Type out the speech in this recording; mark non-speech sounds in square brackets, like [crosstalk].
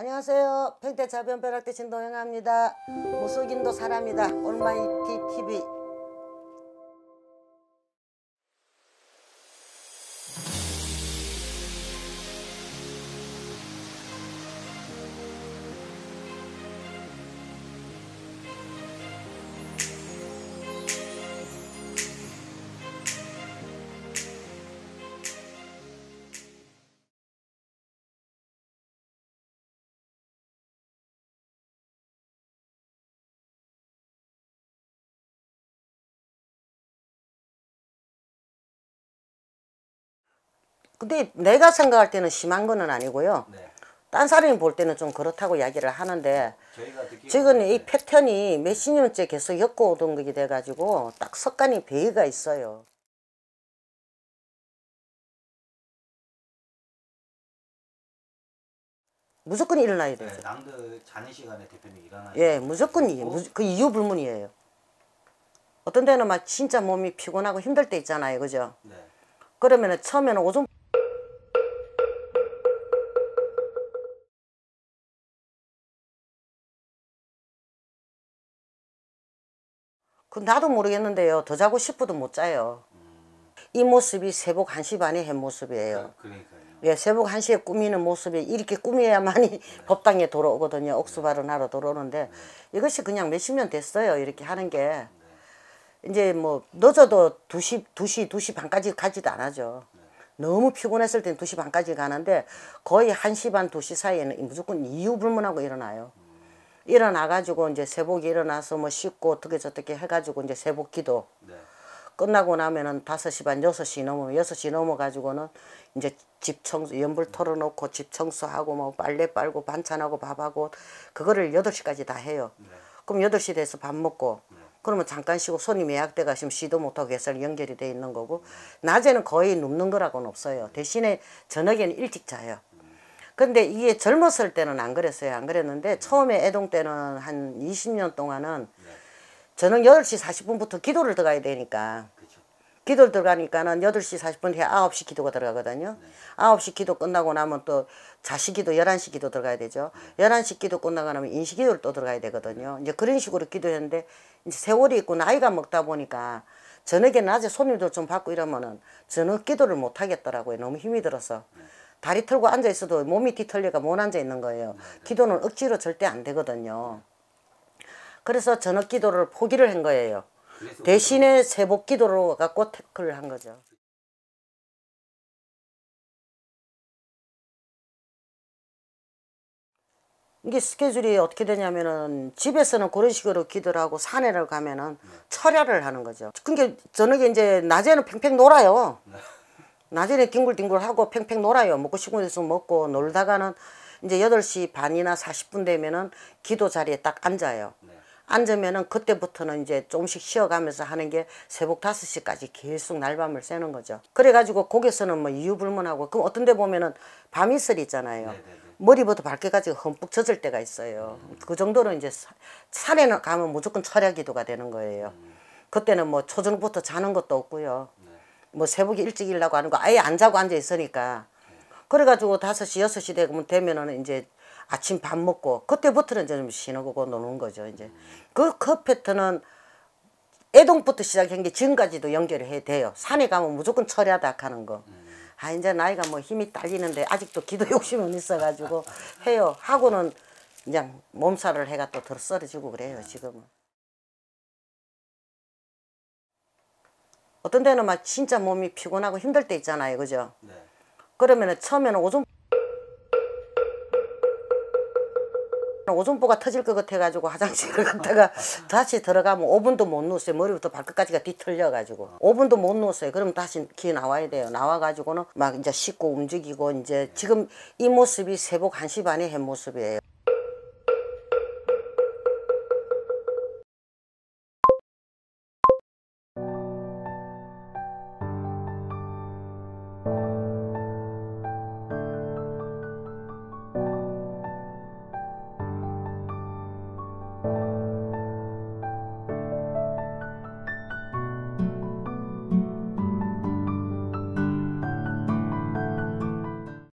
안녕하세요. 평택 자변 벼락대 진동영아입니다. 무속인도 사람이다. 올마이티 TV 근데 내가 생각할 때는 심한 거는 아니고요. 네. 딴 사람이 볼 때는 좀 그렇다고 이야기를 하는데 네. 지금 이 네. 패턴이 몇십 년째 계속 겪어오던 것이 돼가지고 딱 석간이 배이가 있어요. 무조건 일어나야 돼요. 네, 남들 자는 시간에 대표님 일어나야 예, 무조건 이게 그 이유 불문이에요. 어떤 때는 막 진짜 몸이 피곤하고 힘들 때 있잖아요. 그죠? 네. 그러면은 처음에는 오줌 그 나도 모르겠는데요. 더 자고 싶어도 못 자요. 이 모습이 새벽 1시 반에 한 모습이에요. 아, 그러니까요. 예, 새벽 1시에 꾸미는 모습이 이렇게 꾸미야만이 네. [laughs] 법당에 돌아오거든요. 네. 옥수발은 하러 돌아오는데 네. 이것이 그냥 몇십 년 됐어요. 이렇게 하는 게. 네. 이제 뭐 늦어도 2시, 2시, 2시 반까지 가지도 않아죠 네. 너무 피곤했을 땐 2시 반까지 가는데 거의 1시 반, 2시 사이에는 무조건 이유불문하고 일어나요. 음. 일어나가지고 이제 새복에 일어나서 뭐 씻고 어떻게 저떻게 해가지고 이제 새복 기도. 네. 끝나고 나면은 5시 반, 6시 넘으면, 6시 넘어가지고는 이제 집 청소, 연불 털어놓고 집 청소하고 뭐 빨래 빨고 반찬하고 밥하고 그거를 8 시까지다 해요. 네. 그럼 8시 돼서 밥 먹고 네. 그러면 잠깐 쉬고 손님 예약돼 가시면 쉬도 못하고 회사 연결이 돼 있는 거고 낮에는 거의 눕는 거라고는 없어요. 대신에 저녁에는 일찍 자요. 근데 이게 젊었을 때는 안 그랬어요. 안 그랬는데 처음에 애동 때는 한 20년 동안은 저는 8시 40분부터 기도를 들어가야 되니까 그렇죠. 기도를 들어가니까는 8시 40분 에 9시 기도가 들어가거든요. 네. 9시 기도 끝나고 나면 또자식기도 11시 기도 들어가야 되죠. 네. 11시 기도 끝나고 나면 인식기도를또 들어가야 되거든요. 이제 그런 식으로 기도했는데 이제 세월이 있고 나이가 먹다 보니까 저녁에 낮에 손님들 좀 받고 이러면은 저녁 기도를 못 하겠더라고요. 너무 힘이 들어서. 네. 다리 털고 앉아 있어도 몸이 뒤틀려가 못 앉아 있는 거예요. 기도는 억지로 절대 안 되거든요. 그래서 저녁 기도를 포기를 한 거예요. 대신에 새복 기도로 갖고 태클을 한 거죠. 이게 스케줄이 어떻게 되냐면은 집에서는 그런 식으로 기도를 하고 산에를 가면은 네. 철야를 하는 거죠. 그러니까 저녁에 이제 낮에는 팽팽 놀아요. 네. 낮에는 뒹굴뒹굴하고 팽팽 놀아요. 먹고 싶은 데서 먹고 놀다가는 이제 8시 반이나 40분 되면은 기도 자리에 딱 앉아요. 네. 앉으면은 그때부터는 이제 조금씩 쉬어가면서 하는 게 새벽 5시까지 계속 날밤을 새는 거죠. 그래가지고 거기서는 뭐 이유불문하고 그럼 어떤 데 보면은 밤이슬 있잖아요. 네네네. 네, 네. 머리부터 발끝까지 흠뻑 젖을 때가 있어요. 음. 그 정도로 이제 산에 가면 무조건 철야 기도가 되는 거예요. 음. 그때는 뭐 초저녁부터 자는 것도 없고요. 네. 뭐 새벽에 일찍 일라고 하는 거 아예 안 자고 앉아 있으니까 그래가지고 다섯 시 여섯 시 되면 되면은 이제 아침 밥 먹고 그때부터는 이제 좀 쉬는 거고 노는 거죠 이제 그컵 그 패턴은 애동부터 시작한 게 지금까지도 연결이 해야 돼요 산에 가면 무조건 철야다 하는 거 아, 이제 나이가 뭐 힘이 딸리는데 아직도 기도 [laughs] 욕심은 있어가지고 해요. 하고는 그냥 몸살을 해가 또덜 썰어지고 그래요, 지금은. 어떤 때는 막 진짜 몸이 피곤하고 힘들 때 있잖아요. 그죠? 네. 그러면은 처음에는 오줌 오줌보가 터질 것 같아가지고 화장실을 [laughs] 갔다가 다시 들어가면 5분도 못 누웠어요. 머리부터 발끝까지가 뒤틀려가지고. 5분도 어. 못 누웠어요. 그럼 다시 기 나와야 돼요. 나와가지고는 막 이제 씻고 움직이고 이제 지금 이 모습이 새벽 1시 반의해 모습이에요.